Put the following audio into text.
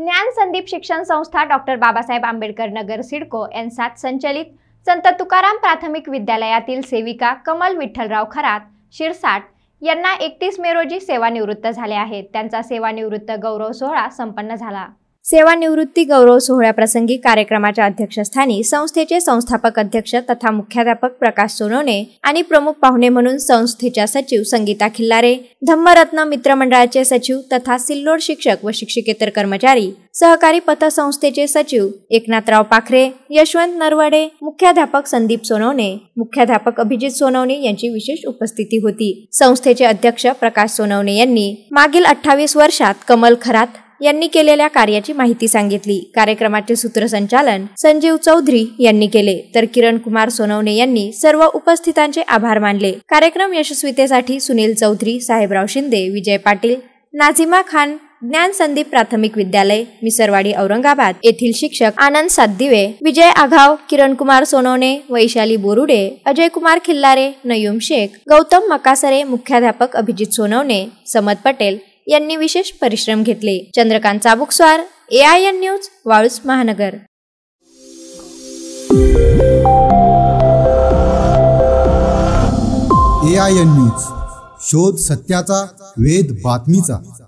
ज्ञान संदीप शिक्षण संस्था डॉक्टर बाबासाहेब आंबेडकर नगर सिडको यांसात संचलित संत तुकाराम प्राथमिक विद्यालयातील सेविका कमल विठ्ठलराव खरात शिरसाट यांना एकतीस मे रोजी सेवानिवृत्त झाले आहेत त्यांचा सेवानिवृत्त गौरव सोहळा संपन्न झाला सेवानिवृत्ती गौरव सोहळ्याप्रसंगी कार्यक्रमाच्या अध्यक्षस्थानी संस्थेचे संस्थापक अध्यक्ष तथा मुख्याध्यापक प्रकाश सोनवणे आणि प्रमुख पाहुणे म्हणून संस्थेच्या सचिव संगीता खिल्लारे धम्मरत्न मित्रमंडळाचे सचिव तथा सिल्लोड शिक्षक व शिक्षिकेतर कर्मचारी सहकारी पतसंस्थेचे सचिव एकनाथराव पाखरे यशवंत नरवडे मुख्याध्यापक संदीप सोनवणे मुख्याध्यापक अभिजित सोनवणे यांची विशेष उपस्थिती होती संस्थेचे अध्यक्ष प्रकाश सोनवणे यांनी मागील अठ्ठावीस वर्षात कमल खरात यांनी केलेल्या कार्याची माहिती सांगितली कार्यक्रमाचे सूत्रसंचालन संजीव चौधरी यांनी केले तर किरण कुमार सोनवणे यांनी सर्व उपस्थितांचे आभार मानले कार्यक्रम यशस्वीतेसाठी सुनील चौधरी साहेबराव शिंदे विजय पाटील नाझिमा खान ज्ञान संदीप प्राथमिक विद्यालय मिसरवाडी औरंगाबाद येथील शिक्षक आनंद सातदिवे विजय आघाव किरण कुमार सोनवणे वैशाली बोरुडे अजय कुमार खिल्लारे नयुम शेख गौतम मकासरे मुख्याध्यापक अभिजित सोनवणे समद पटेल यांनी विशेष परिश्रम घेतले Chandrakant Chabukswar A I N news वाळूस महानगर ए आय एन न्यूज शोध सत्याचा वेद बातमीचा